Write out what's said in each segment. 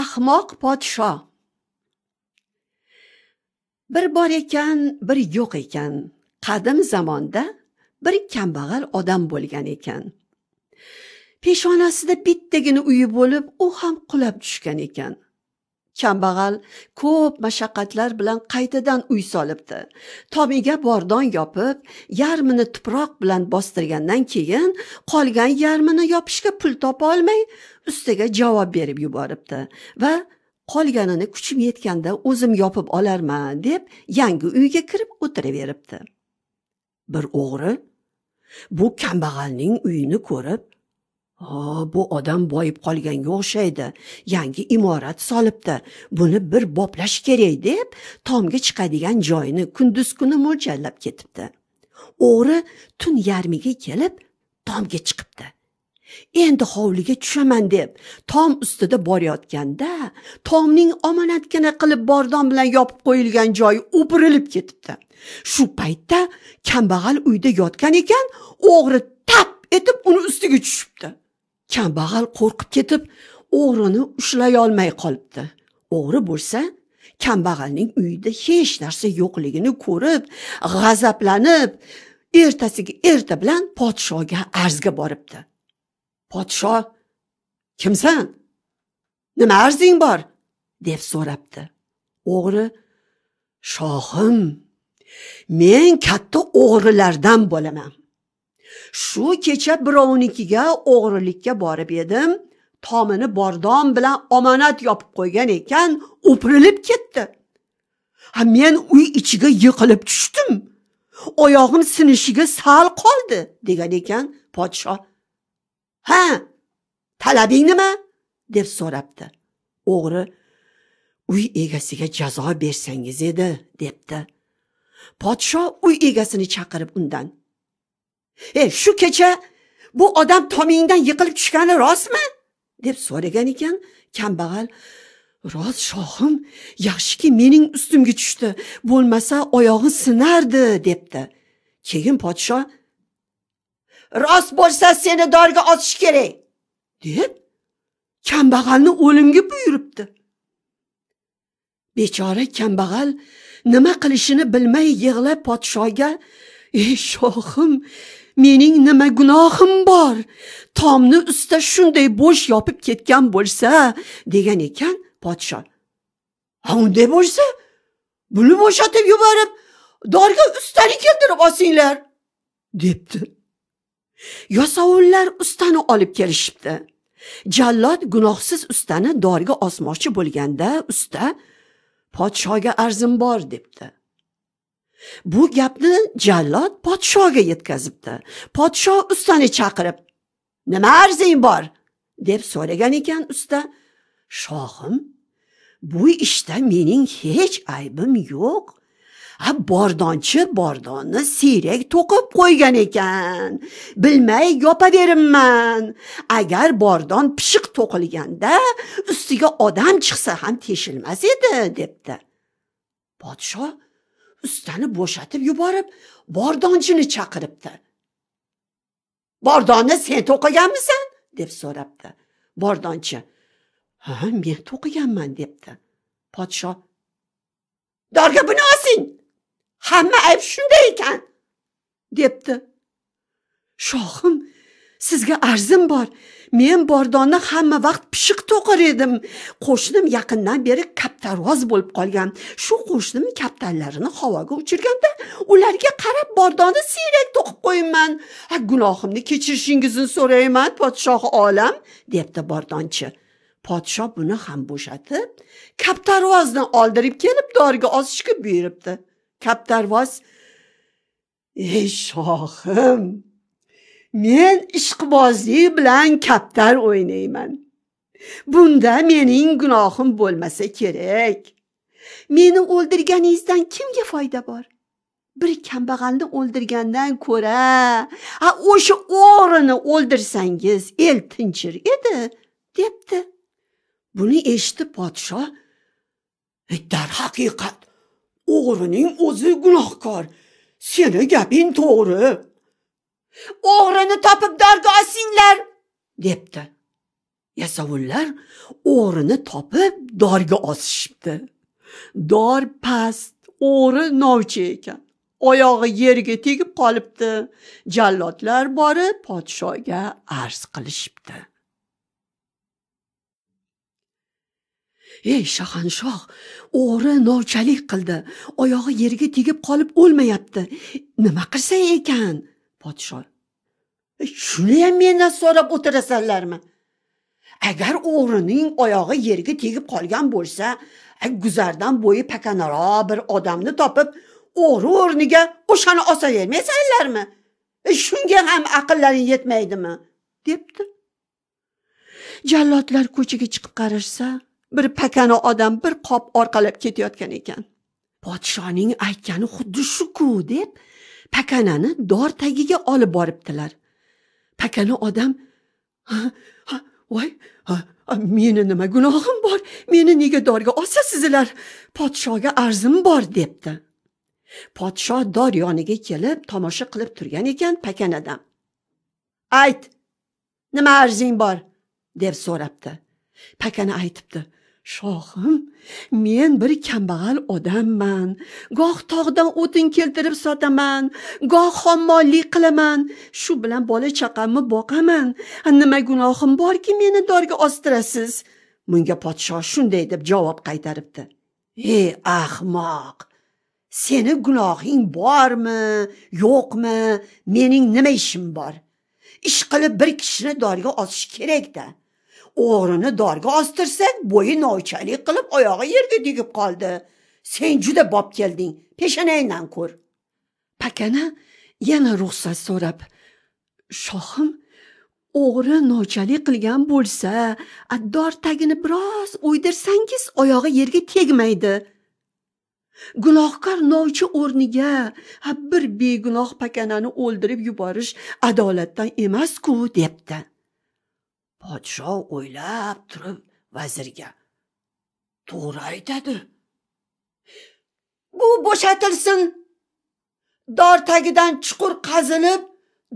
ahmoq podsho bir bor ekan bir yo'q ekan qadim zamonda bir kambag'al odam bo'lgan ekan peshonasida bittagina uyi bo'lib u ham qulab tushgan ekan kambag'al ko'p mashaqqatlar bilan qaytadan uy solibdi tomiga bordon yopib yarmini tuproq bilan bostirgandan keyin qolgan yarmini yopishga pul topa olmay ustiga javob berib yuboribdi va qolganini kuchim yetganda o'zim yopib olarman deb yangi uyga kirib o'tiraveribdi bir o'g'ri bu kambag'alning uyini ko'rib o bu odam boyib qolganga o'xshaydi yangi imorat solibdi buni bir boplash kerak deb tomga chiqadigan joyini kunduz kuni mo'ljallab ketibdi o'g'ri tun yarmiga kelib tomga chiqibdi endi hovliga tushaman deb tom ustida borayotganda tomning omonatgina qilib bordon bilan yopib qo'yilgan joyi o'pirilib ketibdi shu paytda kambag'al uyda yotgan ekan o'g'ri tap etib uni ustiga tushibdi kambag'al qo'rqib ketib o'g'rini ushlayolmay qolibdi o'g'ri bo'lsa kambag'alning uyida hech narsa yo'qligini ko'rib g'azablanib ertasiga erta bilan podshoga arzga boribdi podsho kimsan nima arzing bor deb so'rabdi o'g'ri shohim men katta o'g'rilardan bo'laman shu kecha birovnikiga o'g'rilikka borib edim tomini bordon bilan omonat yopib qo'ygan ekan o'pirilib ketdi ha men uy ichiga yiqilib tushdim oyog'im sinishiga sal qoldi degan ekan podshoh ha talabing nima deb so'rabdi o'g'ri uy egasiga jazo bersangiz edi debdi podshoh uy egasini chaqirib undan e shu kecha bu odam tomingdan yiqilib tushgani rostmi deb so'ragan ekan kambag'al rost shohim yaxshiki mening ustimga tushdi bo'lmasa oyog'i sinardi debdi keyin podsho rost bo'lsa seni dorga otish kerak deb kambag'alni o'limga buyuribdi bechora kambag'al nima qilishini bilmay yig'lab podshoga ey shohim mening nima gunohim bor tomni usta shunday bo'sh yopib ketgan bo'lsa degan ekan podsho ha unday bo'lsa buni bo'shatib yuborib dorga ustani keltirib olsinglar debdi yosovullar ustani olib kelishibdi jallod gunohsiz ustani dorga osmoqchi bo'lganda usta podshoga arzim bor debdi bu gapni jallod podshoga yetkazibdi podsho ustani chaqirib nima arzing bor deb so'ragan ekan usta shohim bu ishda mening hech aybim yo'q a bordonchi bordonni siyrak to'qib qo'ygan ekan bilmay yopaverimman agar bordon pishiq to'qilganda ustiga odam chiqsa ham teshilmas edi debdi podshoh ustani bo'shatib yuborib bordonchini chaqiribdi bordonni sen to'qiganmisan deb so'rabdi bordonchi ha men to'qiganman debdi podsho dorga buni osing hamma ayb shunda ekan debdi shohim sizga arzim bor men bordonni hamma vaqt pishiq to'qir edim qo'shnim yaqindan beri kaptarvoz bo'lib qolgan shu qo'shnim kaptarlarini havoga uchirganda ularga qarab bordonni siyrak to'qib qo'yman gunohimni kechirishingizni so'rayman podshohi olam debdi bordonchi podshoh buni ham bo'shatib kaptarvozni oldirib kelib dorga osishga buyuribdi kaptarvoz ey shohim men ishqibozlik bilan kaptar o'ynayman bunda mening gunohim bo'lmasa kerak meni o'ldirganingizdan kimga foyda bor bir kambag'alni o'ldirgandan ko'ra a o'sha o'g'rini o'ldirsangiz el tinchir edi debdi buni eshitib podshoh darhaqiqat o'g'rining o'zi gunohkor seni gaping to'g'ri o'g'rini topib dorga osinglar debdi yasovullar o'g'rini topib dorga osishibdi dor past o'g'ri novcha ekan oyog'i yerga tegib qolibdi jallodlar borib podshoga arz qilishibdi ey shahanshoh o'g'ri novchalik qildi oyog'i yerga tegib qolib o'lmayapti nima qilsa ekan podsho shuniyam mendan so'rab o'tirasanlarmi agar o'g'rining oyog'i yerga tegib qolgan bo'lsa guzardan bo'yi pakanaroq bir odamni topib o'g'ri o'rniga o'shani osavermaysanlarmi shunga ham aqllaring yetmaydimi debdi jallodlar ko'chaga chiqib qarashsa bir pakana odam bir qop orqalab ketayotgan ekan podshoning aytgani xuddi shuku deb pakanani dor tagiga olib boribdilar pakana odam voy meni nima gunohim bor meni nega dorga osasizlar podshoga arzim bor debdi podshoh dor yoniga kelib tomosha qilib turgan ekan pakanadan ayt nima arzing bor deb so'rabdi pakana aytibdi shohim men bir kambag'al odamman goh tog'dan o'tin keltirib sotaman goh hammollik qilaman shu bilan bola chaqamni boqaman nima gunohim borki meni dorga ostirasiz bunga podsho shunday deb javob qaytaribdi ey ahmoq seni gunohing bormi yo'qmi mening nima ishim bor ish qilib bir kishini dorga osish kerakda o'g'rini dorga ostirsa bo'yi novchalik qilib oyog'i yerga tegib qoldi sen juda bob kelding peshanangdan ko'r pakana yana ruxsat so'rab shohim o'g'ri novchalik qilgan bo'lsa addor tagini biroz o'ydirsangiz oyog'i yerga tegmaydi gunohkor novchi o'rniga bir begunoh pakanani o'ldirib yuborish adolatdan emasku debdi podsho o'ylab turib vazirga to'g'ri aytadi bu bo'shatilsin dor tagidan chuqur qazinib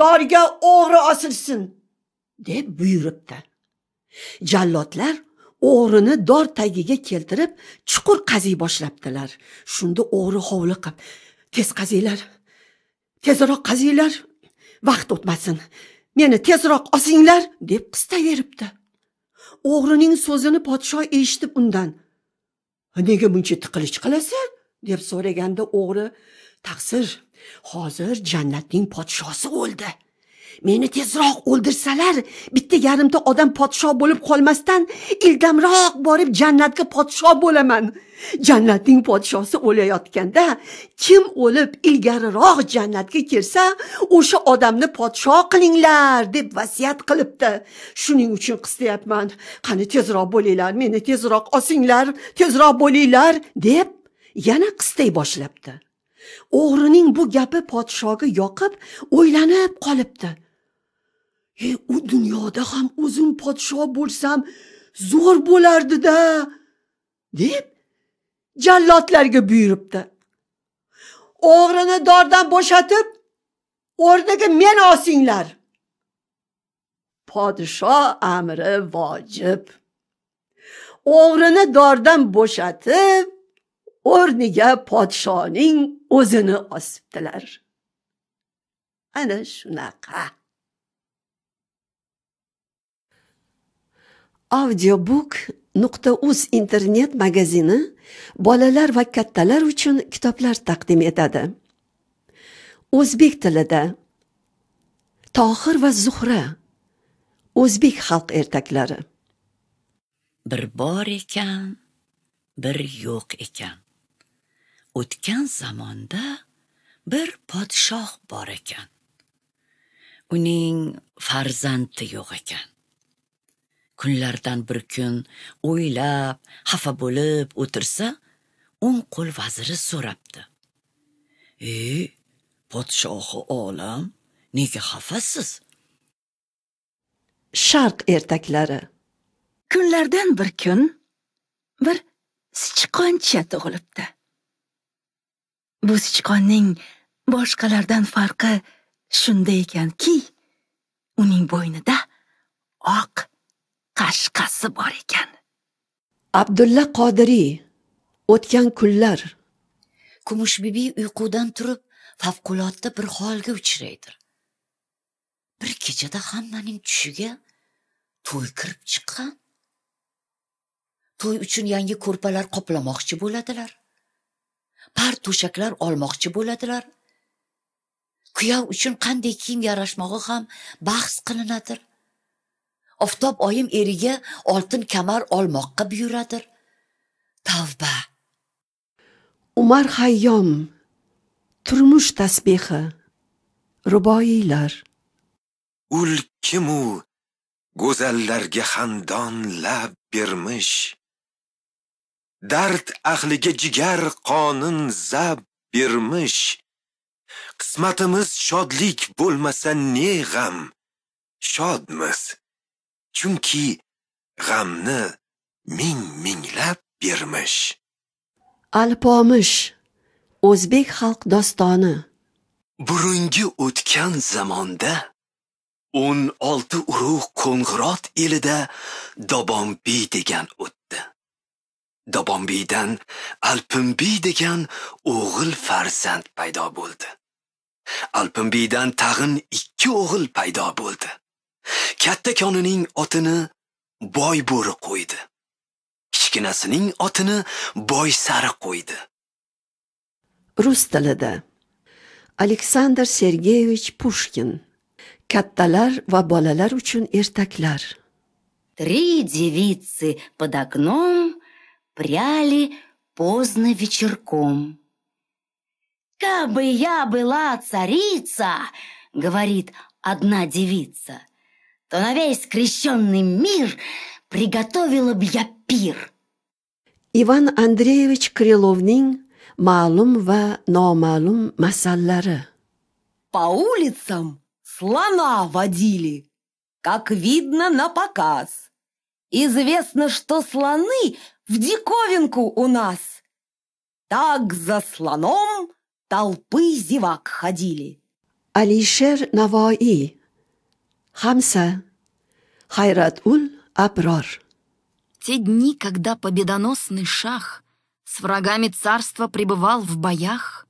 dorga o'g'ri osilsin deb buyuribdi jallodlar o'g'rini dor tagiga keltirib chuqur qaziy boshlabdilar shunda o'g'ri hovliqib tez qazinglar tezroq qazinglar vaqt o'tmasin meni tezroq osinglar deb qistayveribdi o'g'rining so'zini podsho eshitib undan nega buncha tiqilich qilasan deb so'raganda o'g'ri taqsir hozir jannatning podshosi o'ldi meni tezroq o'ldirsalar bitta yarimta odam podshoh bo'lib qolmasdan ildamroq borib jannatga podshoh bo'laman jannatning podshosi o'layotganda kim o'lib ilgariroq jannatga kirsa o'sha odamni podshoh qilinglar deb vasiyat qilibdi shuning uchun qistayapman qani tezroq bo'linglar meni tezroq osinglar tezroq bo'linglar deb yana qistay boshlabdi o'g'rining bu gapi podshoga yoqib o'ylanib qolibdi e u dunyoda ham o'zim podsho bo'lsam zo'r bo'lardida deb jallodlarga buyuribdi o'g'rini dordan bo'shatib o'rniga meni osinglar podsho amri vojib o'g'rini dordan bo'shatib o'rniga podshoning o'zini osibdilar ana shunaqa audiobook nuqta uz internet magazini bolalar va kattalar uchun kitoblar taqdim etadi o'zbek tilida tohir va zuhra o'zbek xalq ertaklari bir bor ekan bir yo'q ekan o'tgan zamonda bir podshoh bor ekan uning farzandi yo'q ekan kunlardan bir kun o'ylab xafa bo'lib o'tirsa o'ng qo'l vaziri so'rabdi e podshohi olam nega xafasiz sharq ertaklari kunlardan bir kun bir sichqoncha tug'ilibdi bu sichqonning boshqalardan farqi shunda ekanki uning bo'ynida oq ok. qashqasi bor ekan abdulla qodiriy o'tgan kunlar kumushbibi uyqudan turib favqulodda bir holga uchraydir bir kechada hammaning tushiga to'y kirib chiqqan to'y uchun yangi ko'rpalar qoplamoqchi bo'ladilar par to'shaklar olmoqchi bo'ladilar kuyov uchun qanday kiyim yarashmog'i ham bahs qilinadir oftob oyim eriga oltin kamar olmoqqa buyuradir tavba umar hayyom turmush tasbehi ruboiylar ul kim u go'zallarga xandon lab bermish dard ahliga jigar qonin zab bermish qismatimiz shodlik bo'lmasa ne g'am shodmiz chunki g'amni ming minglab bermish alpomish o'zbek xalq dostoni burungi o'tgan zamonda o'n olti urug' qo'ng'irot elida dobombiy degan o'tdi dobombiydan alpimbiy degan o'g'il farzand paydo bo'ldi alpimbiydan tag'in ikki o'g'il paydo bo'ldi kattakonining otini boy bo'ri qo'ydi kichkinasining otini boy sari qo'ydi rus tilida aleksandr sergeyevich pushkin kattalar va bolalar uchun ertaklar три девицы под окном пряли поздно вечерком «Кабы я была царица!» — говорит одна девица — то на весь крещенный мир приготовила б я пир. Иван Андреевич Крыловнин «Малум ва номалум масаллары». По улицам слона водили, как видно на показ. Известно, что слоны в диковинку у нас. Так за слоном толпы зевак ходили. Алишер Наваи Хамса Хайрат Уль Аброр. Те дни, когда победоносный шах с врагами царства пребывал в боях,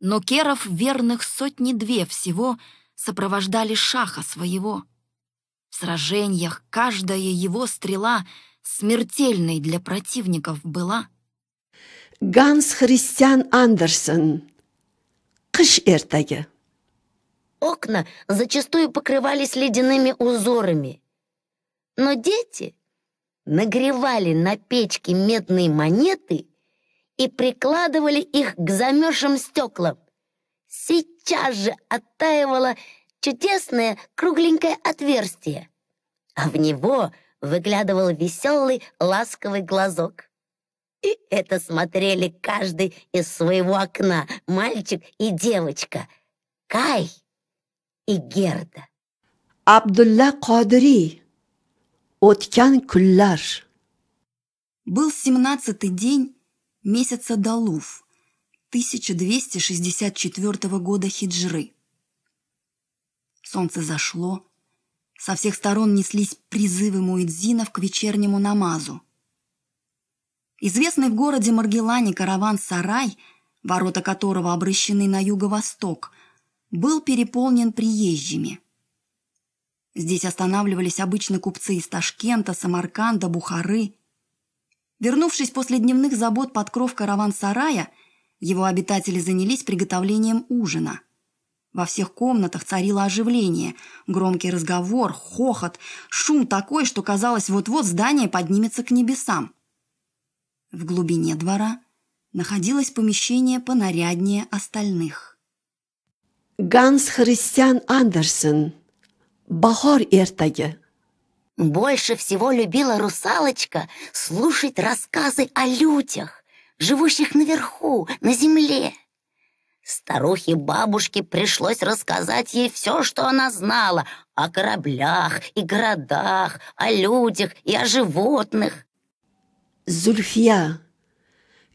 но керов верных сотни-две всего сопровождали шаха своего. В сражениях каждая его стрела смертельной для противников была. Ганс Христиан Андерсон. Кыш эртаги. Окна зачастую покрывались ледяными узорами. Но дети нагревали на печке медные монеты и прикладывали их к замерзшим стеклам. Сейчас же оттаивало чудесное кругленькое отверстие, а в него выглядывал веселый ласковый глазок. И это смотрели каждый из своего окна, мальчик и девочка. Кай и Герда. Абдулла Кадри. Откян куллар. Был семнадцатый день месяца Далуф, 1264 года хиджры. Солнце зашло, со всех сторон неслись призывы муэдзинов к вечернему намазу. Известный в городе Маргелане караван-сарай, ворота которого обращены на юго-восток – был переполнен приезжими. Здесь останавливались обычно купцы из Ташкента, Самарканда, Бухары. Вернувшись после дневных забот под кров караван-сарая, его обитатели занялись приготовлением ужина. Во всех комнатах царило оживление, громкий разговор, хохот, шум такой, что казалось, вот-вот здание поднимется к небесам. В глубине двора находилось помещение понаряднее остальных. Ганс Христиан Андерсен «Бахор эртаги» Больше всего любила русалочка слушать рассказы о людях, живущих наверху, на земле. Старухе-бабушке пришлось рассказать ей все, что она знала о кораблях и городах, о людях и о животных. Зульфия,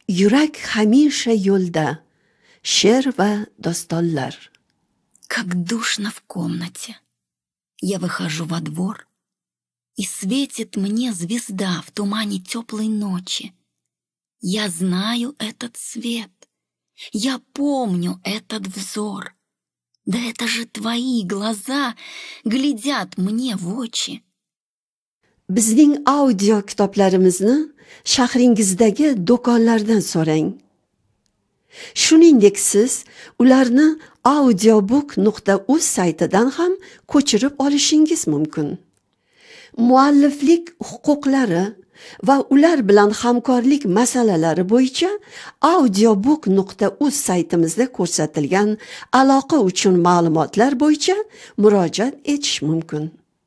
Юрак Хамиша Юльда. Шерва Достоллар. Как душно в комнате. Я выхожу во двор, и светит мне звезда в тумане теплой ночи. Я знаю этот свет, я помню этот взор. Да это же твои глаза глядят мне в очи. Bizning audio kitoblarimizni shahringizdagi do'konlardan so'rang. shuningdek siz ularni audiobook nuqta uz saytidan ham ko'chirib olishingiz mumkin mualliflik huquqlari va ular bilan hamkorlik masalalari bo'yicha audiobook nuqta uz saytimizda ko'rsatilgan aloqa uchun ma'lumotlar bo'yicha murojaat etish mumkin